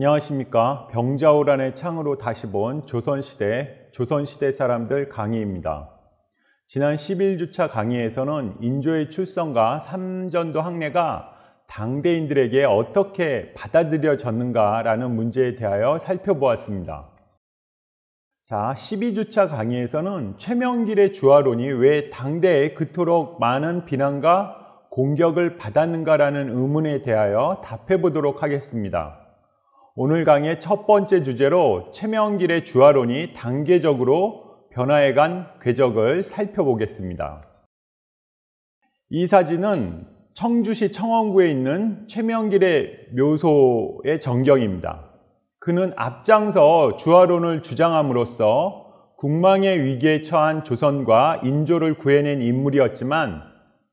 안녕하십니까 병자호란의 창으로 다시 본 조선시대 조선시대 사람들 강의입니다. 지난 11주차 강의에서는 인조의 출성과 삼전도 학례가 당대인들에게 어떻게 받아들여졌는가라는 문제에 대하여 살펴보았습니다. 자, 12주차 강의에서는 최명길의 주화론이 왜 당대에 그토록 많은 비난과 공격을 받았는가라는 의문에 대하여 답해 보도록 하겠습니다. 오늘 강의 첫 번째 주제로 최명길의 주화론이 단계적으로 변화해간 궤적을 살펴보겠습니다. 이 사진은 청주시 청원구에 있는 최명길의 묘소의 전경입니다. 그는 앞장서 주화론을 주장함으로써 국망의 위기에 처한 조선과 인조를 구해낸 인물이었지만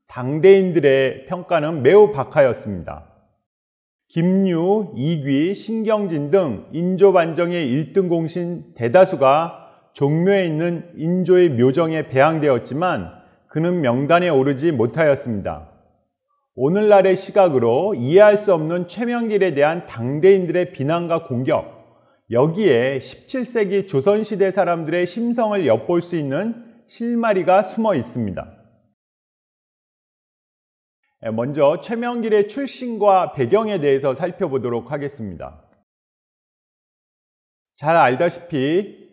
당대인들의 평가는 매우 박하였습니다. 김유, 이귀, 신경진 등 인조 반정의 1등 공신 대다수가 종묘에 있는 인조의 묘정에 배양되었지만 그는 명단에 오르지 못하였습니다. 오늘날의 시각으로 이해할 수 없는 최명길에 대한 당대인들의 비난과 공격, 여기에 17세기 조선시대 사람들의 심성을 엿볼 수 있는 실마리가 숨어 있습니다. 예, 먼저 최명길의 출신과 배경에 대해서 살펴보도록 하겠습니다. 잘 알다시피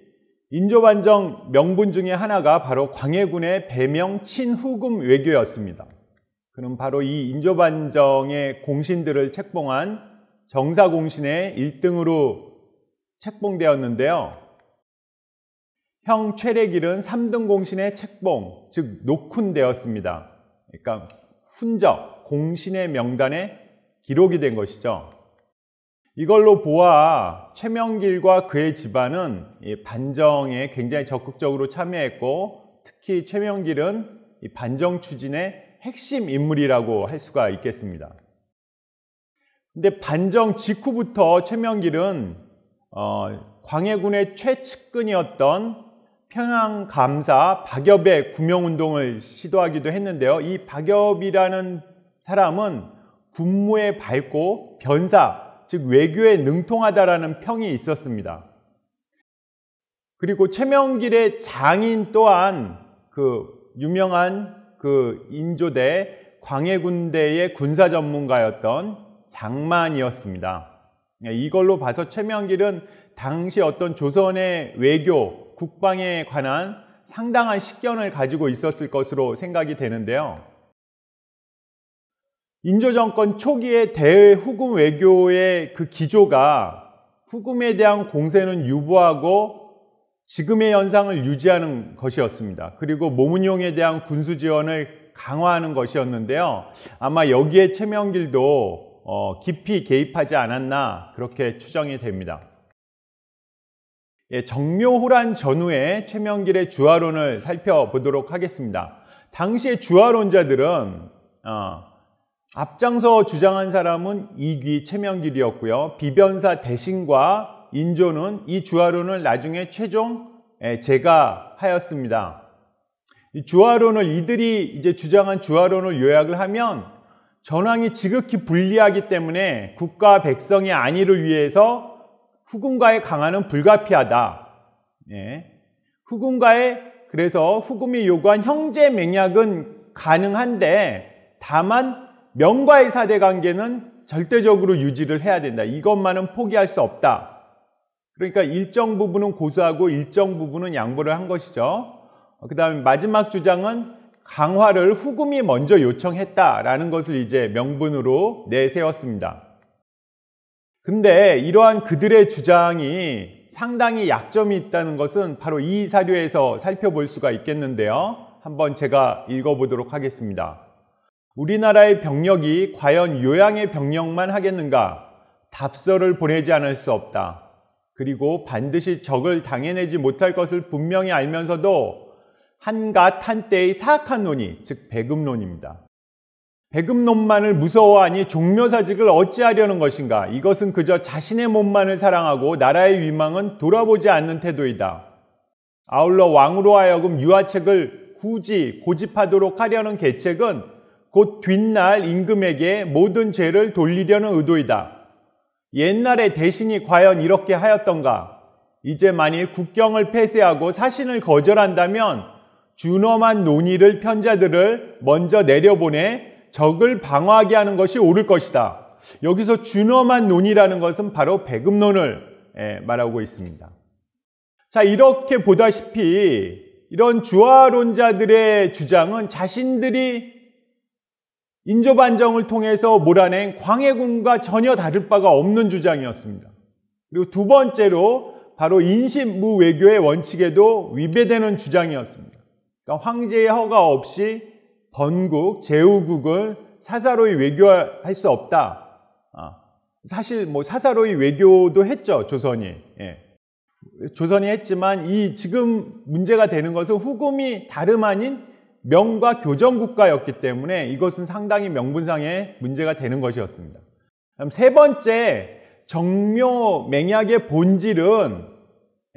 인조반정 명분 중에 하나가 바로 광해군의 배명 친후금 외교였습니다. 그는 바로 이 인조반정의 공신들을 책봉한 정사공신의 1등으로 책봉되었는데요. 형 최래길은 3등 공신의 책봉, 즉 녹훈되었습니다. 그러니까 훈적, 공신의 명단에 기록이 된 것이죠. 이걸로 보아 최명길과 그의 집안은 반정에 굉장히 적극적으로 참여했고 특히 최명길은 반정 추진의 핵심 인물이라고 할 수가 있겠습니다. 근데 반정 직후부터 최명길은 어, 광해군의 최측근이었던 평양 감사 박엽의 구명 운동을 시도하기도 했는데요. 이 박엽이라는 사람은 군무에 밝고 변사, 즉 외교에 능통하다라는 평이 있었습니다. 그리고 최명길의 장인 또한 그 유명한 그 인조대 광해군대의 군사 전문가였던 장만이었습니다. 네, 이걸로 봐서 최명길은 당시 어떤 조선의 외교 국방에 관한 상당한 식견을 가지고 있었을 것으로 생각이 되는데요. 인조정권 초기의 대후금 외교의 그 기조가 후금에 대한 공세는 유보하고 지금의 현상을 유지하는 것이었습니다. 그리고 모문용에 대한 군수 지원을 강화하는 것이었는데요. 아마 여기에 최명길도 어, 깊이 개입하지 않았나 그렇게 추정이 됩니다. 예, 정묘호란 전후에 최명길의 주화론을 살펴보도록 하겠습니다. 당시의 주화론자들은 어, 앞장서 주장한 사람은 이귀 최명길이었고요. 비변사 대신과 인조는 이 주화론을 나중에 최종 예, 제가 하였습니다. 주화론을 이들이 이제 주장한 주화론을 요약을 하면 전황이 지극히 불리하기 때문에 국가 백성의 안위를 위해서 후금과의 강화는 불가피하다. 예. 후금과의 그래서 후금이 요구한 형제 맹약은 가능한데 다만 명과의 사대 관계는 절대적으로 유지를 해야 된다. 이것만은 포기할 수 없다. 그러니까 일정 부분은 고수하고 일정 부분은 양보를 한 것이죠. 그 다음에 마지막 주장은 강화를 후금이 먼저 요청했다라는 것을 이제 명분으로 내세웠습니다. 근데 이러한 그들의 주장이 상당히 약점이 있다는 것은 바로 이 사료에서 살펴볼 수가 있겠는데요. 한번 제가 읽어보도록 하겠습니다. 우리나라의 병력이 과연 요양의 병력만 하겠는가? 답서를 보내지 않을 수 없다. 그리고 반드시 적을 당해내지 못할 것을 분명히 알면서도 한갓 한때의 사악한 논의, 즉 배급론입니다. 배급놈만을 무서워하니 종묘사직을 어찌하려는 것인가? 이것은 그저 자신의 몸만을 사랑하고 나라의 위망은 돌아보지 않는 태도이다. 아울러 왕으로 하여금 유아책을 굳이 고집하도록 하려는 계책은 곧 뒷날 임금에게 모든 죄를 돌리려는 의도이다. 옛날에 대신이 과연 이렇게 하였던가? 이제 만일 국경을 폐쇄하고 사신을 거절한다면 준엄한 논의를 편자들을 먼저 내려보내 적을 방어하게 하는 것이 옳을 것이다. 여기서 준엄한 논이라는 것은 바로 배급론을 예, 말하고 있습니다. 자, 이렇게 보다시피 이런 주화론자들의 주장은 자신들이 인조반정을 통해서 몰아낸 광해군과 전혀 다를 바가 없는 주장이었습니다. 그리고 두 번째로 바로 인신무외교의 원칙에도 위배되는 주장이었습니다. 그러니까 황제의 허가 없이 번국, 제후국을 사사로이 외교할 수 없다. 아, 사실 뭐 사사로이 외교도 했죠 조선이. 예. 조선이 했지만 이 지금 문제가 되는 것은 후금이 다름 아닌 명과 교정 국가였기 때문에 이것은 상당히 명분상의 문제가 되는 것이었습니다. 세 번째 정묘 맹약의 본질은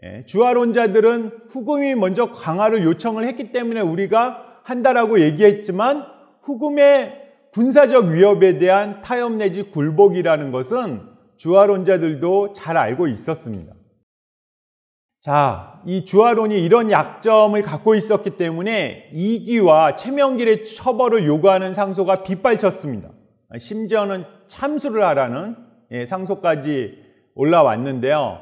예, 주화론자들은 후금이 먼저 강화를 요청을 했기 때문에 우리가 한다라고 얘기했지만 후금의 군사적 위협에 대한 타협 내지 굴복이라는 것은 주화론자들도 잘 알고 있었습니다. 자, 이 주화론이 이런 약점을 갖고 있었기 때문에 이기와 최명길의 처벌을 요구하는 상소가 빗발쳤습니다. 심지어는 참수를 하라는 예, 상소까지 올라왔는데요.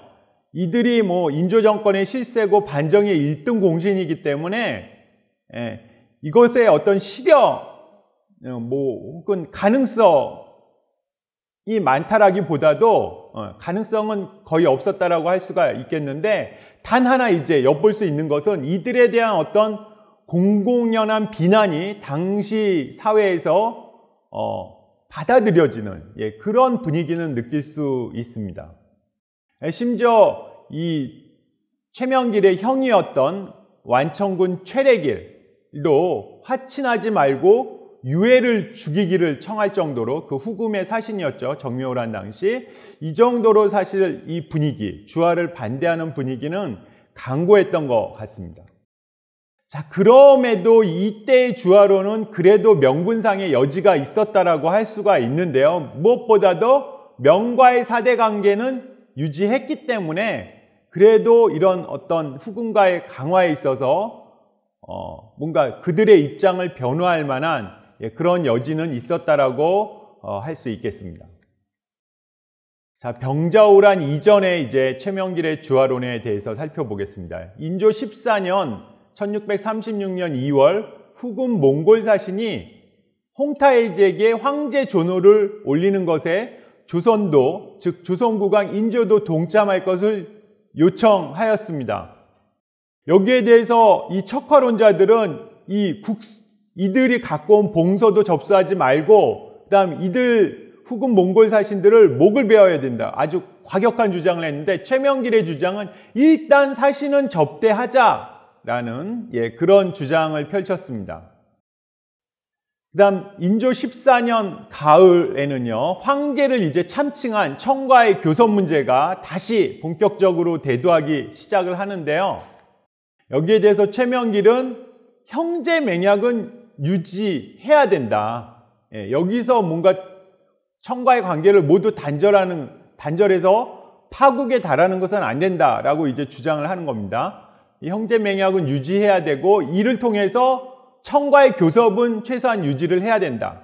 이들이 뭐 인조정권의 실세고 반정의 1등 공신이기 때문에 예, 이것의 어떤 시력, 어, 뭐, 혹은 가능성이 많다라기보다도 어, 가능성은 거의 없었다라고 할 수가 있겠는데 단 하나 이제 엿볼 수 있는 것은 이들에 대한 어떤 공공연한 비난이 당시 사회에서 어, 받아들여지는 예, 그런 분위기는 느낄 수 있습니다. 예, 심지어 이 최명길의 형이었던 완천군 최래길 로 화친하지 말고 유해를 죽이기를 청할 정도로 그 후금의 사신이었죠. 정묘란 당시. 이 정도로 사실 이 분위기, 주화를 반대하는 분위기는 강고했던 것 같습니다. 자, 그럼에도 이때의 주화로는 그래도 명분상의 여지가 있었다라고 할 수가 있는데요. 무엇보다도 명과의 사대 관계는 유지했기 때문에 그래도 이런 어떤 후금과의 강화에 있어서 어, 뭔가 그들의 입장을 변화할 만한 예, 그런 여지는 있었다라고 어, 할수 있겠습니다. 자, 병자호란 이전에 이제 최명길의 주화론에 대해서 살펴보겠습니다. 인조 14년 1636년 2월 후금 몽골 사신이 홍타이지에게 황제 존호를 올리는 것에 조선도 즉 조선국왕 인조도 동참할 것을 요청하였습니다. 여기에 대해서 이 척화론자들은 이 국, 이들이 갖고 온 봉서도 접수하지 말고 그다음 이들 후금 몽골 사신들을 목을 베어야 된다. 아주 과격한 주장을 했는데 최명길의 주장은 일단 사신은 접대하자라는 예, 그런 주장을 펼쳤습니다. 그다음 인조 14년 가을에는요. 황제를 이제 참칭한 청과의 교섭 문제가 다시 본격적으로 대두하기 시작을 하는데요. 여기에 대해서 최명길은 형제 맹약은 유지해야 된다. 예, 여기서 뭔가 청과의 관계를 모두 단절하는 단절해서 파국에 달하는 것은 안 된다라고 이제 주장을 하는 겁니다. 이 형제 맹약은 유지해야 되고 이를 통해서 청과의 교섭은 최소한 유지를 해야 된다.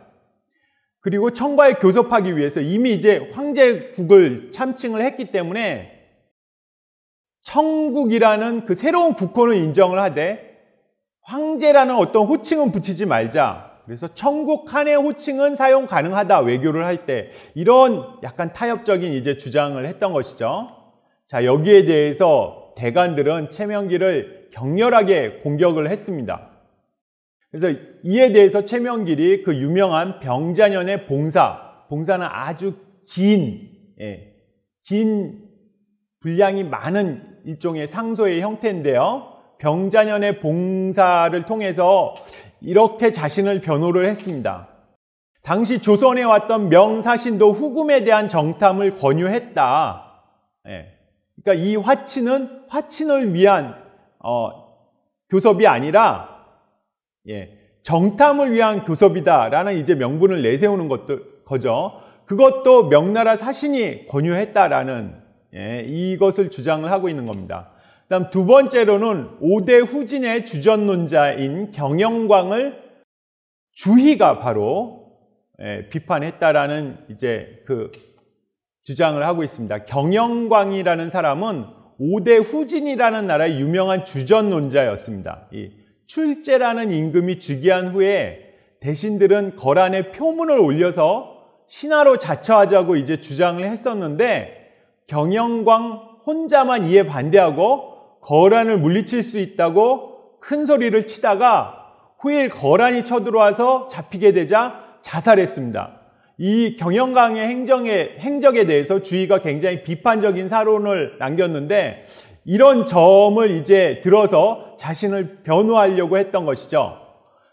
그리고 청과의 교섭하기 위해서 이미 이제 황제국을 참칭을 했기 때문에 청국이라는 그 새로운 국호는 인정을 하되 황제라는 어떤 호칭은 붙이지 말자. 그래서 청국 한의 호칭은 사용 가능하다. 외교를 할 때 이런 약간 타협적인 이제 주장을 했던 것이죠. 자, 여기에 대해서 대관들은 최명길을 격렬하게 공격을 했습니다. 그래서 이에 대해서 최명길이 그 유명한 병자년의 봉사, 봉사는 아주 긴, 예, 긴 분량이 많은 일종의 상소의 형태인데요. 병자년의 봉사를 통해서 이렇게 자신을 변호를 했습니다. 당시 조선에 왔던 명사신도 후금에 대한 정탐을 권유했다. 예. 그러니까 이 화친은 화친을 위한 어, 교섭이 아니라 예, 정탐을 위한 교섭이다라는 이제 명분을 내세우는 것도 거죠. 그것도 명나라 사신이 권유했다라는 예, 이것을 주장을 하고 있는 겁니다. 그 다음 두 번째로는 5대 후진의 주전론자인 경영광을 주희가 바로 예, 비판했다라는 이제 그 주장을 하고 있습니다. 경영광이라는 사람은 5대 후진이라는 나라의 유명한 주전론자였습니다. 이 출제라는 임금이 즉위한 후에 대신들은 거란에 표문을 올려서 신하로 자처하자고 이제 주장을 했었는데 경영광 혼자만 이에 반대하고 거란을 물리칠 수 있다고 큰 소리를 치다가 후일 거란이 쳐들어와서 잡히게 되자 자살했습니다. 이 경영광의 행정에, 행적에 대해서 주의가 굉장히 비판적인 사론을 남겼는데 이런 점을 이제 들어서 자신을 변호하려고 했던 것이죠.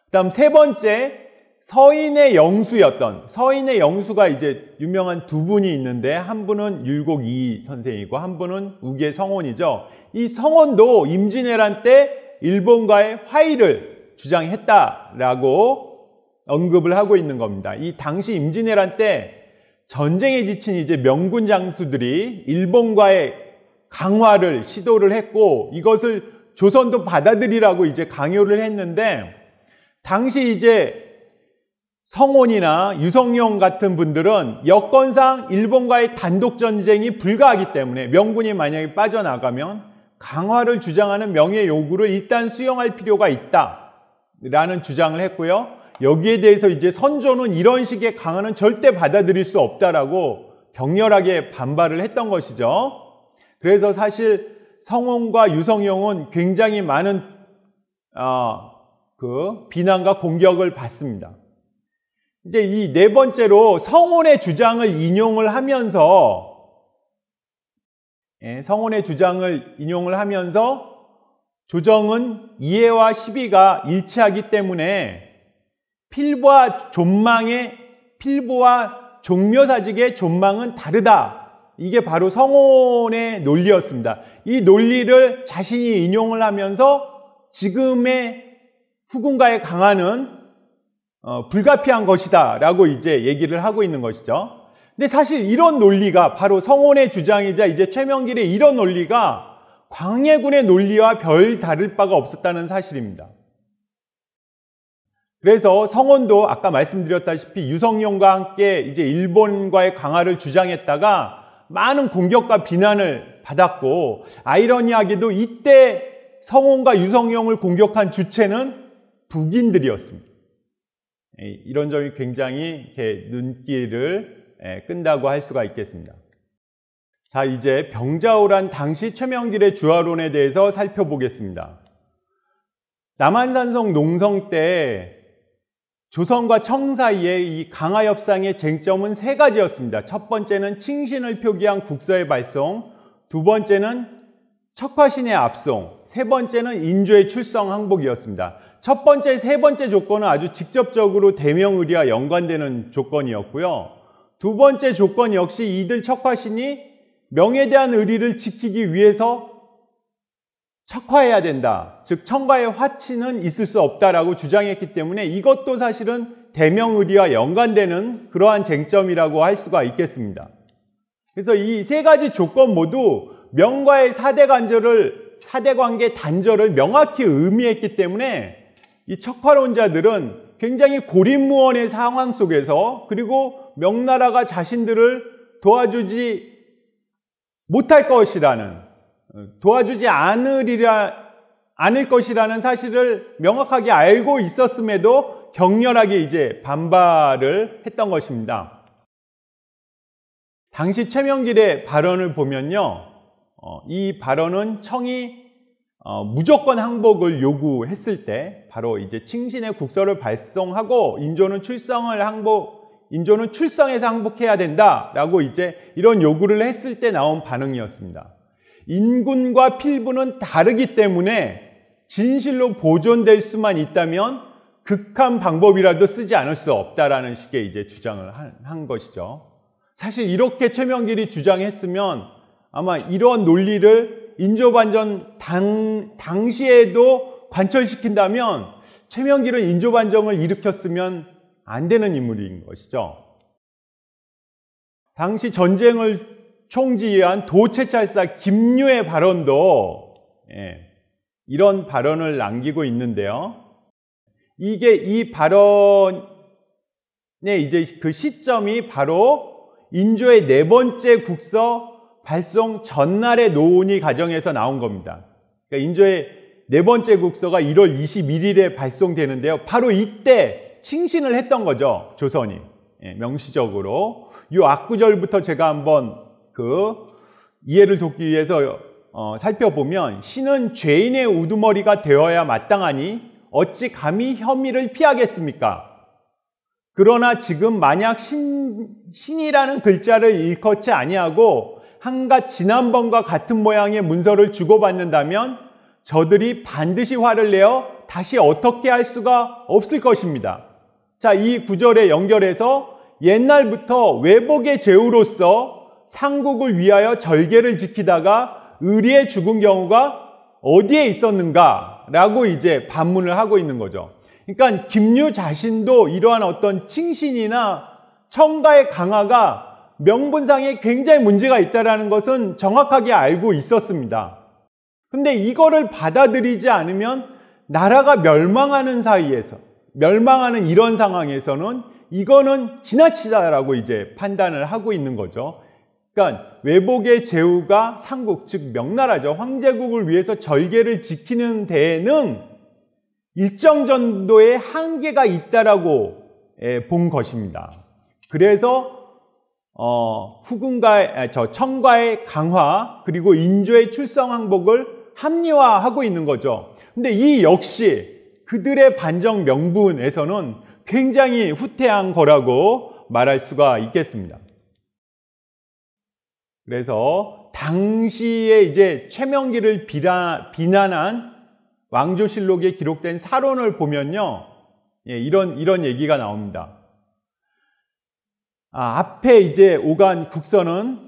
그 다음 세 번째 서인의 영수였던 서인의 영수가 이제 유명한 두 분이 있는데 한 분은 율곡 이 선생이고 한 분은 우계 성원이죠. 이 성원도 임진왜란 때 일본과의 화의를 주장했다라고 언급을 하고 있는 겁니다. 이 당시 임진왜란 때 전쟁에 지친 이제 명군 장수들이 일본과의 강화를 시도를 했고 이것을 조선도 받아들이라고 이제 강요를 했는데 당시 이제 성원이나 유성룡 같은 분들은 여건상 일본과의 단독 전쟁이 불가하기 때문에 명군이 만약에 빠져나가면 강화를 주장하는 명예 요구를 일단 수용할 필요가 있다 라는 주장을 했고요. 여기에 대해서 이제 선조는 이런 식의 강화는 절대 받아들일 수 없다라고 격렬하게 반발을 했던 것이죠. 그래서 사실 성원과 유성룡은 굉장히 많은 어, 그 비난과 공격을 받습니다. 이제 이 네 번째로 성혼의 주장을 인용을 하면서 예, 성혼의 주장을 인용을 하면서 조정은 이해와 시비가 일치하기 때문에 필부와 존망의 필부와 종묘사직의 존망은 다르다. 이게 바로 성혼의 논리였습니다. 이 논리를 자신이 인용을 하면서 지금의 후군가의 강화는 어, 불가피한 것이다 라고 이제 얘기를 하고 있는 것이죠. 근데 사실 이런 논리가 바로 성원의 주장이자 이제 최명길의 이런 논리가 광해군의 논리와 별 다를 바가 없었다는 사실입니다. 그래서 성원도 아까 말씀드렸다시피 유성룡과 함께 이제 일본과의 강화를 주장했다가 많은 공격과 비난을 받았고 아이러니하게도 이때 성원과 유성룡을 공격한 주체는 북인들이었습니다. 이런 점이 굉장히 눈길을 예, 끈다고 할 수가 있겠습니다. 자, 이제 병자호란 당시 최명길의 주화론에 대해서 살펴보겠습니다. 남한산성 농성 때 조선과 청 사이의 이 강화 협상의 쟁점은 세 가지였습니다. 첫 번째는 칭신을 표기한 국서의 발송, 두 번째는 척화신의 압송, 세 번째는 인조의 출성 항복이었습니다. 첫 번째, 세 번째 조건은 아주 직접적으로 대명 의리와 연관되는 조건이었고요. 두 번째 조건 역시 이들 척화신이 명에 대한 의리를 지키기 위해서 척화해야 된다. 즉 청과의 화치는 있을 수 없다라고 주장했기 때문에 이것도 사실은 대명 의리와 연관되는 그러한 쟁점이라고 할 수가 있겠습니다. 그래서 이 세 가지 조건 모두 명과의 사대 관절을 사대 관계 단절을 명확히 의미했기 때문에 이척화론자들은 굉장히 고립무원의 상황 속에서 그리고 명나라가 자신들을 도와주지 못할 것이라는 어, 도와주지 않으리라 않을 것이라는 사실을 명확하게 알고 있었음에도 격렬하게 이제 반발을 했던 것입니다. 당시 최명길의 발언을 보면요. 어, 이 발언은 청이 어, 무조건 항복을 요구했을 때 바로 이제 칭신의 국서를 발송하고 인조는 출성을 항복 인조는 출성해서 항복해야 된다라고 이제 이런 요구를 했을 때 나온 반응이었습니다. 인군과 필부는 다르기 때문에 진실로 보존될 수만 있다면 극한 방법이라도 쓰지 않을 수 없다라는 식의 이제 주장을 한, 것이죠. 사실 이렇게 최명길이 주장했으면 아마 이런 논리를 인조반전 당, 당시에도 관철시킨다면 최명길은 인조반정을 일으켰으면 안 되는 인물인 것이죠. 당시 전쟁을 총지휘한 도채찰사 김유의 발언도 예, 이런 발언을 남기고 있는데요. 이게 이 발언의 이제 그 시점이 바로 인조의 네 번째 국서 발송 전날에 노온이 가정에서 나온 겁니다. 그러니까 인조의 네 번째 국서가 1월 21일에 발송되는데요. 바로 이때 칭신을 했던 거죠. 조선이. 예, 명시적으로. 요 악구절부터 제가 한번 그 이해를 돕기 위해서 어, 살펴보면 신은 죄인의 우두머리가 되어야 마땅하니 어찌 감히 혐의를 피하겠습니까? 그러나 지금 만약 신, 신이라는 글자를 일컫지 아니하고 한가 지난번과 같은 모양의 문서를 주고받는다면 저들이 반드시 화를 내어 다시 어떻게 할 수가 없을 것입니다. 자, 이 구절에 연결해서 옛날부터 외복의 제후로서 상국을 위하여 절개를 지키다가 의리에 죽은 경우가 어디에 있었는가? 라고 이제 반문을 하고 있는 거죠. 그러니까 김유 자신도 이러한 어떤 칭신이나 청가의 강화가 명분상에 굉장히 문제가 있다는 것은 정확하게 알고 있었습니다. 근데 이거를 받아들이지 않으면 나라가 멸망하는 사이에서, 멸망하는 이런 상황에서는 이거는 지나치다라고 이제 판단을 하고 있는 거죠. 그러니까 외복의 제후가 상국, 즉 명나라죠. 황제국을 위해서 절개를 지키는 데에는 일정 정도의 한계가 있다라고 예, 본 것입니다. 그래서 어, 후군과 아, 저 청과의 강화 그리고 인조의 출성 항복을 합리화하고 있는 거죠. 근데 이 역시 그들의 반정 명분에서는 굉장히 후퇴한 거라고 말할 수가 있겠습니다. 그래서 당시에 이제 최명기를 비라, 비난한 왕조실록에 기록된 사론을 보면요. 예, 이런, 이런 얘기가 나옵니다. 아, 앞에 이제 오간 국선은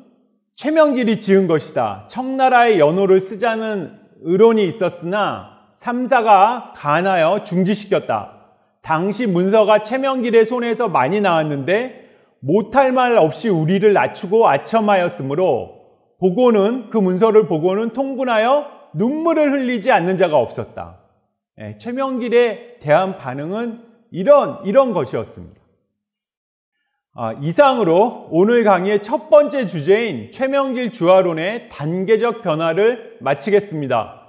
최명길이 지은 것이다. 청나라의 연호를 쓰자는 의론이 있었으나 삼사가 간하여 중지시켰다. 당시 문서가 최명길의 손에서 많이 나왔는데 못할 말 없이 우리를 낮추고 아첨하였으므로 보고는 그 문서를 보고는 통분하여 눈물을 흘리지 않는 자가 없었다. 예, 최명길에 대한 반응은 이런 이런 것이었습니다. 아, 이상으로 오늘 강의의 첫 번째 주제인 최명길 주화론의 단계적 변화를 마치겠습니다.